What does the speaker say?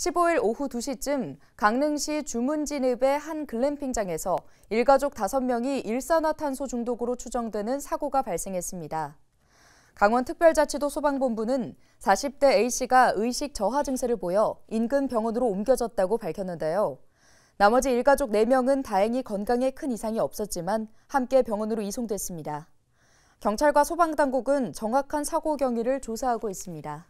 15일 오후 2시쯤 강릉시 주문진읍의 한 글램핑장에서 일가족 5명이 일산화탄소 중독으로 추정되는 사고가 발생했습니다. 강원특별자치도 소방본부는 40대 A씨가 의식 저하 증세를 보여 인근 병원으로 옮겨졌다고 밝혔는데요. 나머지 일가족 4명은 다행히 건강에 큰 이상이 없었지만 함께 병원으로 이송됐습니다. 경찰과 소방당국은 정확한 사고 경위를 조사하고 있습니다.